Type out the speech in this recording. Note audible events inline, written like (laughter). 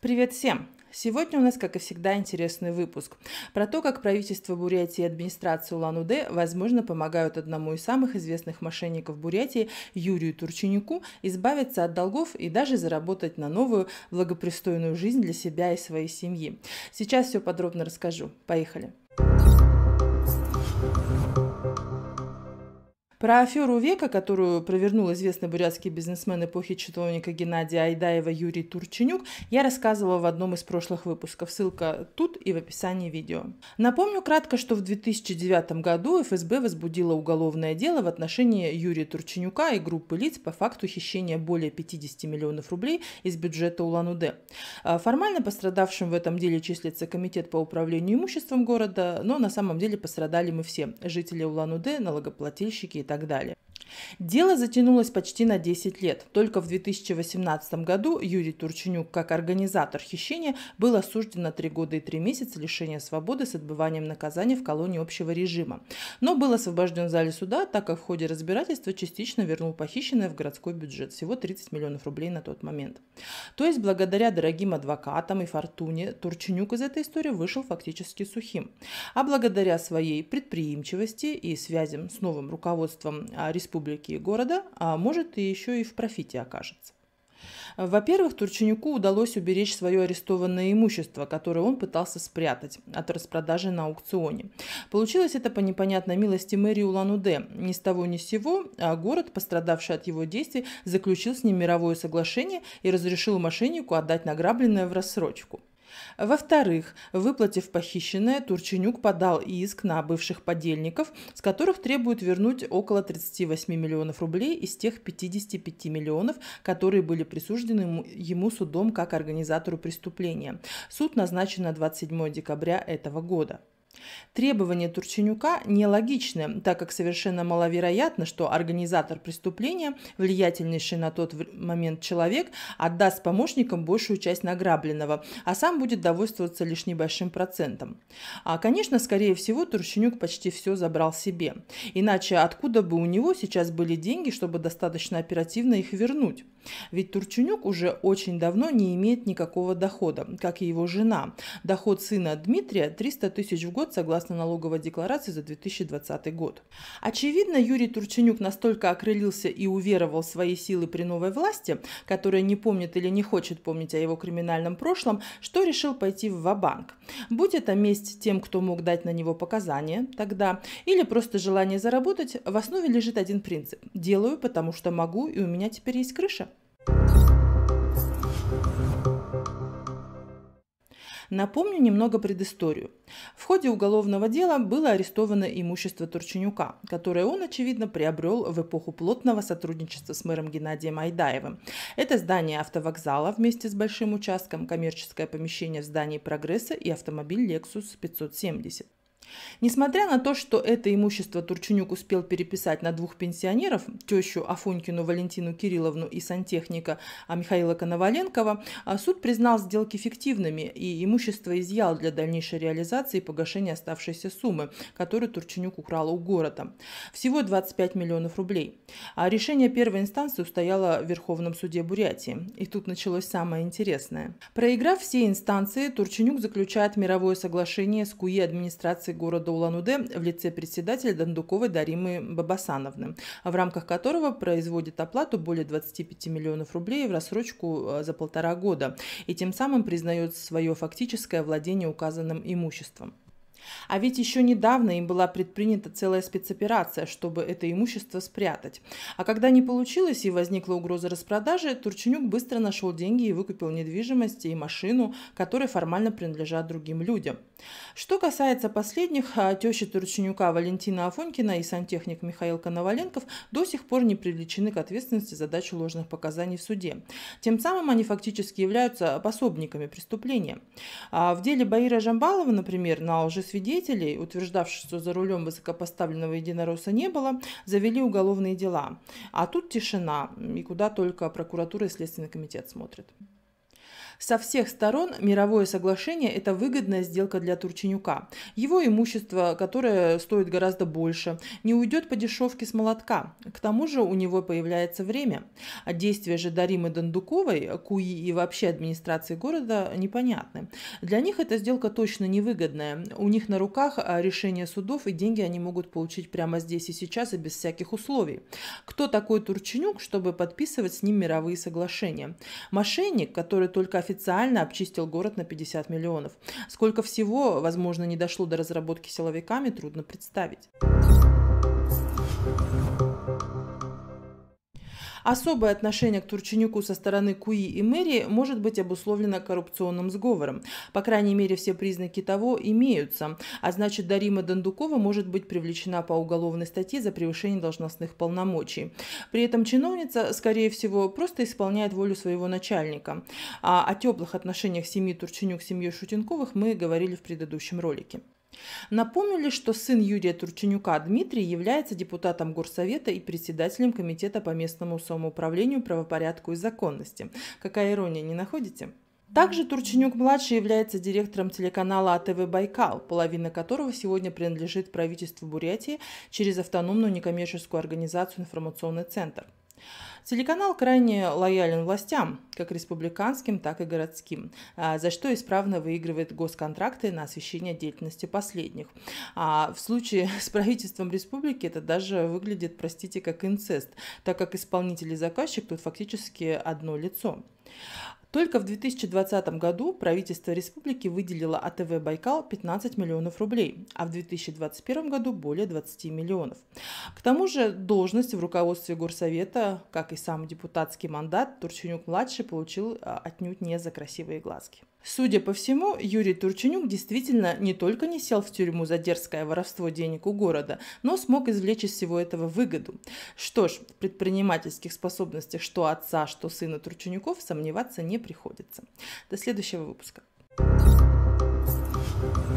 Привет всем! Сегодня у нас, как и всегда, интересный выпуск про то, как правительство Бурятии и администрация Улан-Удэ, возможно, помогают одному из самых известных мошенников Бурятии Юрию Турченюку избавиться от долгов и даже заработать на новую благопристойную жизнь для себя и своей семьи. Сейчас все подробно расскажу. Поехали! Поехали! Про аферу века, которую провернул известный бурятский бизнесмен эпохи чиновника Геннадия Айдаева Юрий Турченюк, я рассказывала в одном из прошлых выпусков. Ссылка тут и в описании видео. Напомню кратко, что в 2009 году ФСБ возбудила уголовное дело в отношении Юрия Турченюка и группы лиц по факту хищения более 50 миллионов рублей из бюджета Улан-Удэ. А формально пострадавшим в этом деле числится Комитет по управлению имуществом города, но на самом деле пострадали мы все – жители Улан-Удэ, налогоплательщики и так далее. Дело затянулось почти на 10 лет. Только в 2018 году Юрий Турченюк, как организатор хищения, был осужден на 3 года и 3 месяца лишения свободы с отбыванием наказания в колонии общего режима. Но был освобожден в зале суда, так как в ходе разбирательства частично вернул похищенное в городской бюджет, всего 30 миллионов рублей на тот момент. То есть благодаря дорогим адвокатам и фортуне Турченюк из этой истории вышел фактически сухим. А благодаря своей предприимчивости и связям с новым руководством руководством а, республики и города, а может и еще и в профите окажется. Во-первых, Турченюку удалось уберечь свое арестованное имущество, которое он пытался спрятать от распродажи на аукционе. Получилось это по непонятной милости мэрии Улан-Удэ. Ни с того ни с сего а город, пострадавший от его действий, заключил с ним мировое соглашение и разрешил мошеннику отдать награбленное в рассрочку. Во-вторых, выплатив похищенное, Турченюк подал иск на бывших подельников, с которых требует вернуть около 38 миллионов рублей из тех 55 миллионов, которые были присуждены ему судом как организатору преступления. Суд назначен на 27 декабря этого года. Требования Турченюка нелогичны, так как совершенно маловероятно, что организатор преступления, влиятельнейший на тот момент человек, отдаст помощникам большую часть награбленного, а сам будет довольствоваться лишь небольшим процентом. А, конечно, скорее всего, Турченюк почти все забрал себе. Иначе откуда бы у него сейчас были деньги, чтобы достаточно оперативно их вернуть? Ведь Турчунюк уже очень давно не имеет никакого дохода, как и его жена. Доход сына Дмитрия 300 тысяч в год согласно налоговой декларации за 2020 год. Очевидно, Юрий Турченюк настолько окрылился и уверовал в свои силы при новой власти, которая не помнит или не хочет помнить о его криминальном прошлом, что решил пойти в ВАБанк. Будь это месть тем, кто мог дать на него показания тогда, или просто желание заработать, в основе лежит один принцип – делаю, потому что могу, и у меня теперь есть крыша. Напомню немного предысторию. В ходе уголовного дела было арестовано имущество Турченюка, которое он, очевидно, приобрел в эпоху плотного сотрудничества с мэром Геннадием Айдаевым. Это здание автовокзала вместе с большим участком, коммерческое помещение в здании «Прогресса» и автомобиль Lexus 570. Несмотря на то, что это имущество Турчинюк успел переписать на двух пенсионеров, тещу Афонькину Валентину Кирилловну и сантехника а Михаила Коноваленкова, а, суд признал сделки фиктивными и имущество изъял для дальнейшей реализации и погашения оставшейся суммы, которую Турчинюк украл у города. Всего 25 миллионов рублей. А решение первой инстанции устояло в Верховном суде Бурятии. И тут началось самое интересное. Проиграв все инстанции, Турчинюк заключает мировое соглашение с КУИ администрации города Улан-Удэ в лице председателя Дандуковой Даримы Бабасановны, в рамках которого производит оплату более 25 миллионов рублей в рассрочку э, за полтора года и тем самым признает свое фактическое владение указанным имуществом. А ведь еще недавно им была предпринята целая спецоперация, чтобы это имущество спрятать. А когда не получилось и возникла угроза распродажи, Турченюк быстро нашел деньги и выкупил недвижимость и машину, которые формально принадлежат другим людям. Что касается последних, теща Турченюка Валентина Афонькина и сантехник Михаил Коноваленков до сих пор не привлечены к ответственности за дачу ложных показаний в суде. Тем самым они фактически являются пособниками преступления. А в деле Баира Жамбалова, например, на лжесвидетелей, утверждавших, что за рулем высокопоставленного единоросса не было, завели уголовные дела. А тут тишина, и куда только прокуратура и Следственный комитет смотрят. Со всех сторон мировое соглашение – это выгодная сделка для Турченюка. Его имущество, которое стоит гораздо больше, не уйдет по дешевке с молотка. К тому же у него появляется время. А действия же Даримы Дандуковой, Куи и вообще администрации города непонятны. Для них эта сделка точно невыгодная. У них на руках а, решение судов и деньги они могут получить прямо здесь и сейчас и без всяких условий. Кто такой Турченюк, чтобы подписывать с ним мировые соглашения? Мошенник, который только официально обчистил город на 50 миллионов. Сколько всего, возможно, не дошло до разработки силовиками, трудно представить. Особое отношение к Турченюку со стороны Куи и мэрии может быть обусловлено коррупционным сговором. По крайней мере, все признаки того имеются. А значит, Дарима Дандукова может быть привлечена по уголовной статье за превышение должностных полномочий. При этом чиновница, скорее всего, просто исполняет волю своего начальника. А о теплых отношениях семьи Турченюк с семьей Шутенковых мы говорили в предыдущем ролике. Напомнили, что сын Юрия Турченюка Дмитрий является депутатом Горсовета и председателем Комитета по местному самоуправлению, правопорядку и законности. Какая ирония, не находите? Также Турченюк-младший является директором телеканала АТВ «Байкал», половина которого сегодня принадлежит правительству Бурятии через автономную некоммерческую организацию «Информационный центр». Телеканал крайне лоялен властям, как республиканским, так и городским, а, за что исправно выигрывает госконтракты на освещение деятельности последних. А в случае (laughs) с правительством республики это даже выглядит, простите, как инцест, так как исполнитель и заказчик тут фактически одно лицо. Только в 2020 году правительство республики выделило АТВ «Байкал» 15 миллионов рублей, а в 2021 году более 20 миллионов. К тому же должность в руководстве Горсовета, как как и сам депутатский мандат, Турченюк-младший получил а, отнюдь не за красивые глазки. Судя по всему, Юрий Турченюк действительно не только не сел в тюрьму за дерзкое воровство денег у города, но смог извлечь из всего этого выгоду. Что ж, в предпринимательских способностях что отца, что сына Турченюков сомневаться не приходится. До следующего выпуска. thank you